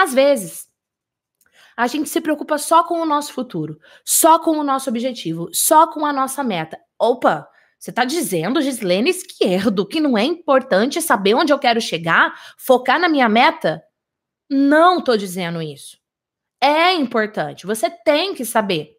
Às vezes, a gente se preocupa só com o nosso futuro, só com o nosso objetivo, só com a nossa meta. Opa, você está dizendo, Gislene Esquerdo, que não é importante saber onde eu quero chegar, focar na minha meta? Não estou dizendo isso. É importante, você tem que saber.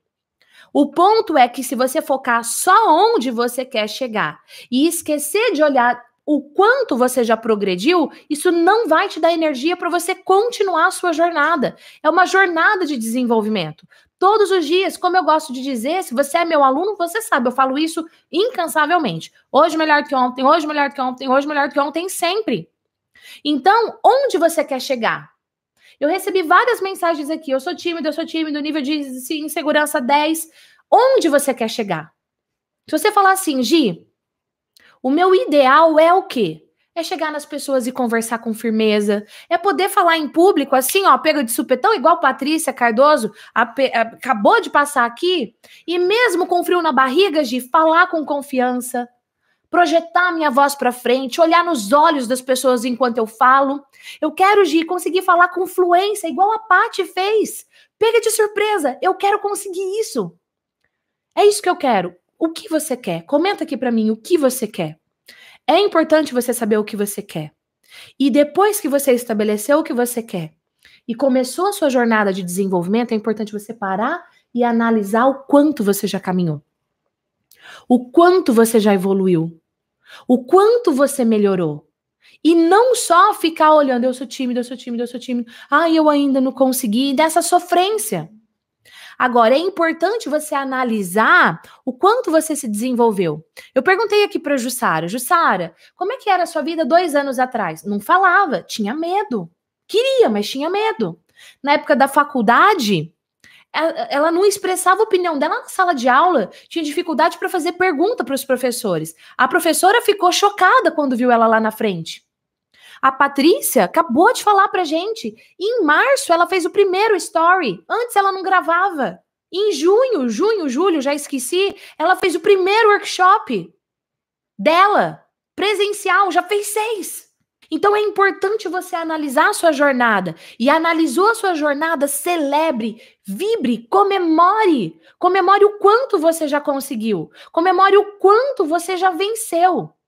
O ponto é que se você focar só onde você quer chegar e esquecer de olhar o quanto você já progrediu, isso não vai te dar energia para você continuar a sua jornada. É uma jornada de desenvolvimento. Todos os dias, como eu gosto de dizer, se você é meu aluno, você sabe, eu falo isso incansavelmente. Hoje melhor que ontem, hoje melhor que ontem, hoje melhor que ontem, sempre. Então, onde você quer chegar? Eu recebi várias mensagens aqui. Eu sou tímido, eu sou tímido, nível de insegurança 10. Onde você quer chegar? Se você falar assim, Gi, o meu ideal é o quê? É chegar nas pessoas e conversar com firmeza. É poder falar em público assim, ó, pega de supetão, igual Patrícia Cardoso a, a, acabou de passar aqui. E mesmo com frio na barriga, de falar com confiança, projetar minha voz para frente, olhar nos olhos das pessoas enquanto eu falo. Eu quero, Gi, conseguir falar com fluência, igual a Paty fez. Pega de surpresa, eu quero conseguir isso. É isso que eu quero. O que você quer? Comenta aqui para mim o que você quer. É importante você saber o que você quer. E depois que você estabeleceu o que você quer e começou a sua jornada de desenvolvimento, é importante você parar e analisar o quanto você já caminhou. O quanto você já evoluiu. O quanto você melhorou. E não só ficar olhando, eu sou tímido, eu sou tímido, eu sou tímido. Ah, eu ainda não consegui, dessa sofrência. Agora, é importante você analisar o quanto você se desenvolveu. Eu perguntei aqui para Jussara, Jussara, como é que era a sua vida dois anos atrás? Não falava, tinha medo. Queria, mas tinha medo. Na época da faculdade, ela não expressava a opinião dela na sala de aula, tinha dificuldade para fazer pergunta para os professores. A professora ficou chocada quando viu ela lá na frente. A Patrícia acabou de falar pra gente. Em março ela fez o primeiro story. Antes ela não gravava. Em junho, junho, julho, já esqueci, ela fez o primeiro workshop dela, presencial, já fez seis. Então é importante você analisar a sua jornada. E analisou a sua jornada, celebre, vibre, comemore. Comemore o quanto você já conseguiu. Comemore o quanto você já venceu.